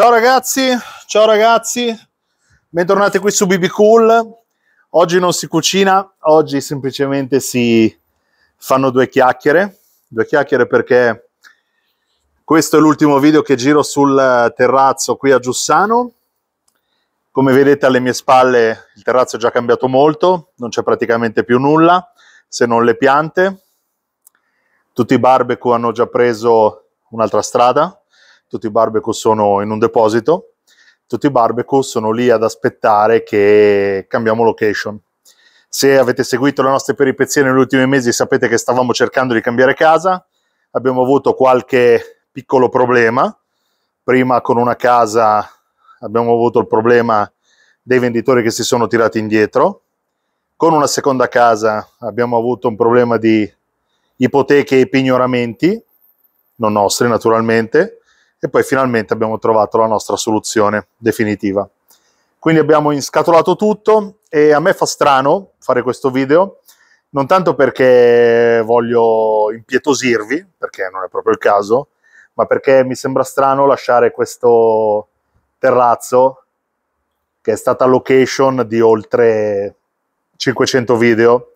Ciao ragazzi, ciao ragazzi, bentornati qui su BB Cool. Oggi non si cucina, oggi semplicemente si fanno due chiacchiere. Due chiacchiere perché questo è l'ultimo video che giro sul terrazzo qui a Giussano. Come vedete alle mie spalle il terrazzo è già cambiato molto, non c'è praticamente più nulla se non le piante. Tutti i barbecue hanno già preso un'altra strada, tutti i barbecue sono in un deposito, tutti i barbecue sono lì ad aspettare che cambiamo location. Se avete seguito le nostre peripezie negli ultimi mesi sapete che stavamo cercando di cambiare casa, abbiamo avuto qualche piccolo problema, prima con una casa abbiamo avuto il problema dei venditori che si sono tirati indietro, con una seconda casa abbiamo avuto un problema di ipoteche e pignoramenti, non nostri naturalmente, e poi finalmente abbiamo trovato la nostra soluzione definitiva. Quindi abbiamo inscatolato tutto e a me fa strano fare questo video, non tanto perché voglio impietosirvi, perché non è proprio il caso, ma perché mi sembra strano lasciare questo terrazzo che è stata location di oltre 500 video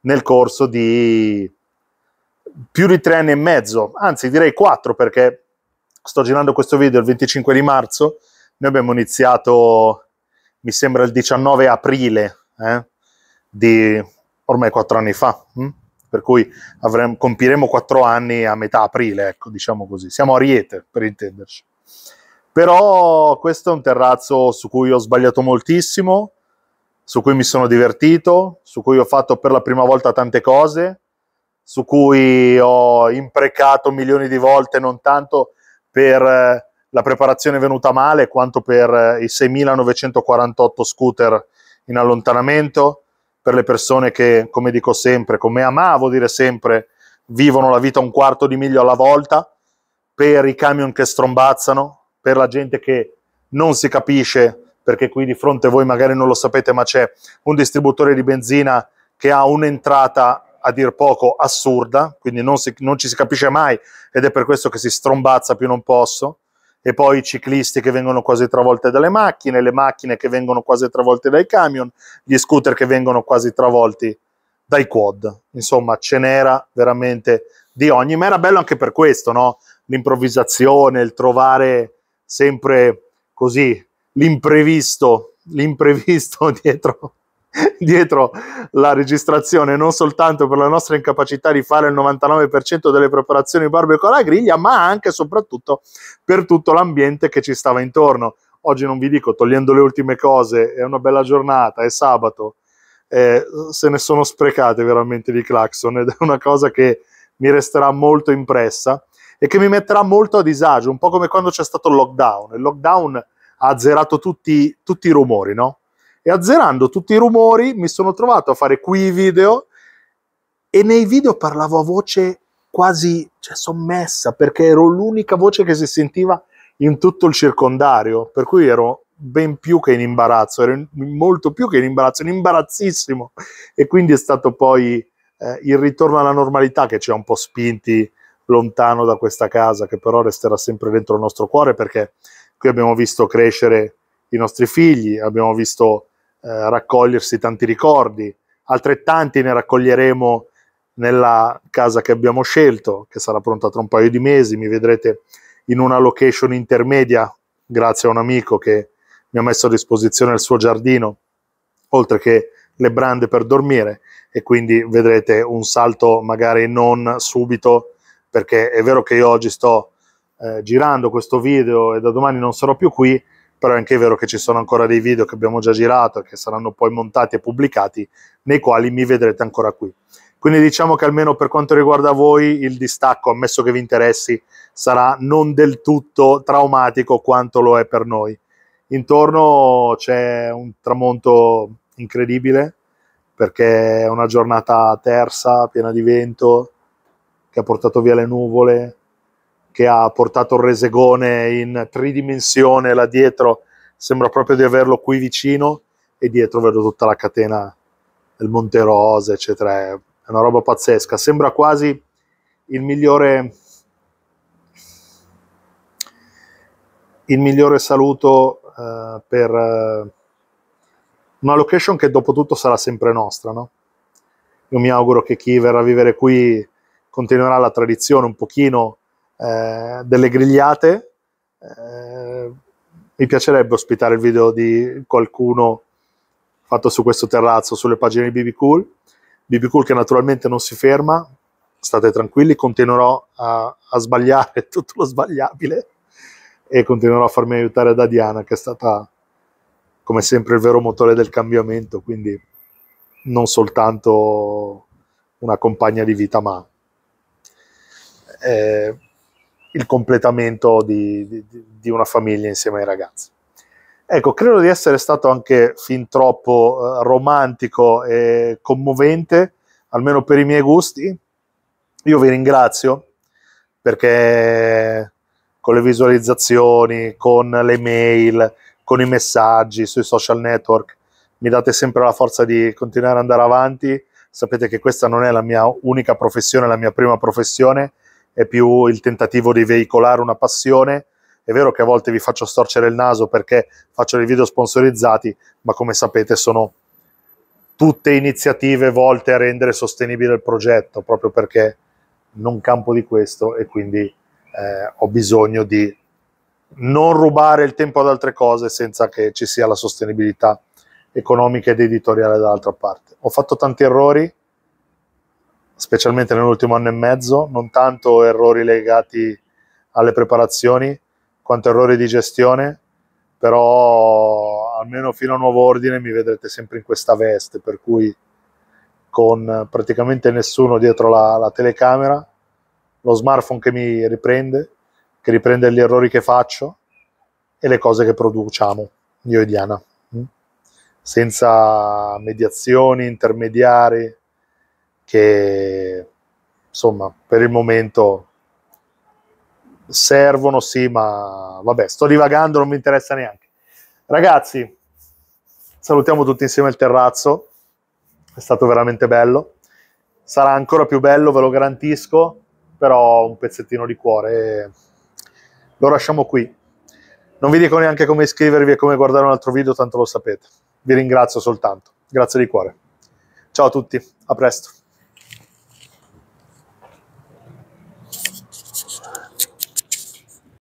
nel corso di più di tre anni e mezzo, anzi direi quattro perché sto girando questo video il 25 di marzo, noi abbiamo iniziato, mi sembra, il 19 aprile eh, di ormai quattro anni fa. Hm? Per cui avremo, compiremo quattro anni a metà aprile, ecco, diciamo così. Siamo a Riete, per intenderci. Però questo è un terrazzo su cui ho sbagliato moltissimo, su cui mi sono divertito, su cui ho fatto per la prima volta tante cose, su cui ho imprecato milioni di volte, non tanto per eh, la preparazione venuta male quanto per eh, i 6.948 scooter in allontanamento, per le persone che, come dico sempre, come amavo dire sempre, vivono la vita un quarto di miglio alla volta, per i camion che strombazzano, per la gente che non si capisce, perché qui di fronte a voi magari non lo sapete, ma c'è un distributore di benzina che ha un'entrata a dir poco assurda, quindi non, si, non ci si capisce mai ed è per questo che si strombazza più non posso e poi i ciclisti che vengono quasi travolte dalle macchine, le macchine che vengono quasi travolte dai camion, gli scooter che vengono quasi travolti dai quad. Insomma, ce n'era veramente di ogni, ma era bello anche per questo, no? L'improvvisazione, il trovare sempre così l'imprevisto, l'imprevisto dietro dietro la registrazione, non soltanto per la nostra incapacità di fare il 99% delle preparazioni barbecue la griglia, ma anche e soprattutto per tutto l'ambiente che ci stava intorno. Oggi non vi dico, togliendo le ultime cose, è una bella giornata, è sabato, eh, se ne sono sprecate veramente di clacson ed è una cosa che mi resterà molto impressa e che mi metterà molto a disagio, un po' come quando c'è stato il lockdown. Il lockdown ha azzerato tutti, tutti i rumori, no? e azzerando tutti i rumori mi sono trovato a fare qui i video e nei video parlavo a voce quasi cioè, sommessa perché ero l'unica voce che si sentiva in tutto il circondario, per cui ero ben più che in imbarazzo, ero in, molto più che in imbarazzo, in imbarazzissimo e quindi è stato poi eh, il ritorno alla normalità che ci ha un po' spinti lontano da questa casa che però resterà sempre dentro il nostro cuore perché qui abbiamo visto crescere i nostri figli, abbiamo visto eh, raccogliersi tanti ricordi, altrettanti ne raccoglieremo nella casa che abbiamo scelto, che sarà pronta tra un paio di mesi, mi vedrete in una location intermedia, grazie a un amico che mi ha messo a disposizione il suo giardino, oltre che le brande per dormire e quindi vedrete un salto magari non subito, perché è vero che io oggi sto eh, girando questo video e da domani non sarò più qui, però è anche vero che ci sono ancora dei video che abbiamo già girato e che saranno poi montati e pubblicati, nei quali mi vedrete ancora qui. Quindi diciamo che almeno per quanto riguarda voi il distacco, ammesso che vi interessi, sarà non del tutto traumatico quanto lo è per noi. Intorno c'è un tramonto incredibile perché è una giornata tersa, piena di vento, che ha portato via le nuvole, che ha portato il resegone in tridimensione là dietro, sembra proprio di averlo qui vicino e dietro vedo tutta la catena del Monte Rosa, eccetera. È una roba pazzesca, sembra quasi il migliore il migliore saluto uh, per uh, una location che dopo tutto sarà sempre nostra, no? Io mi auguro che chi verrà a vivere qui continuerà la tradizione un pochino eh, delle grigliate. Eh, mi piacerebbe ospitare il video di qualcuno fatto su questo terrazzo, sulle pagine di BB Cool. BB Cool che naturalmente non si ferma, state tranquilli, continuerò a, a sbagliare tutto lo sbagliabile e continuerò a farmi aiutare da Diana che è stata come sempre il vero motore del cambiamento, quindi non soltanto una compagna di vita, ma eh, il completamento di, di, di una famiglia insieme ai ragazzi. Ecco, credo di essere stato anche fin troppo eh, romantico e commovente, almeno per i miei gusti. Io vi ringrazio perché con le visualizzazioni, con le mail, con i messaggi sui social network mi date sempre la forza di continuare ad andare avanti. Sapete che questa non è la mia unica professione, la mia prima professione è più il tentativo di veicolare una passione. È vero che a volte vi faccio storcere il naso perché faccio dei video sponsorizzati, ma come sapete sono tutte iniziative volte a rendere sostenibile il progetto, proprio perché non campo di questo e quindi eh, ho bisogno di non rubare il tempo ad altre cose senza che ci sia la sostenibilità economica ed editoriale dall'altra parte. Ho fatto tanti errori, specialmente nell'ultimo anno e mezzo, non tanto errori legati alle preparazioni quanto errori di gestione, però almeno fino a nuovo ordine mi vedrete sempre in questa veste, per cui con praticamente nessuno dietro la, la telecamera, lo smartphone che mi riprende, che riprende gli errori che faccio e le cose che produciamo, io e Diana, mm? senza mediazioni, intermediari che insomma per il momento servono sì ma vabbè sto divagando non mi interessa neanche ragazzi salutiamo tutti insieme il terrazzo è stato veramente bello sarà ancora più bello ve lo garantisco però un pezzettino di cuore lo lasciamo qui non vi dico neanche come iscrivervi e come guardare un altro video tanto lo sapete vi ringrazio soltanto grazie di cuore ciao a tutti a presto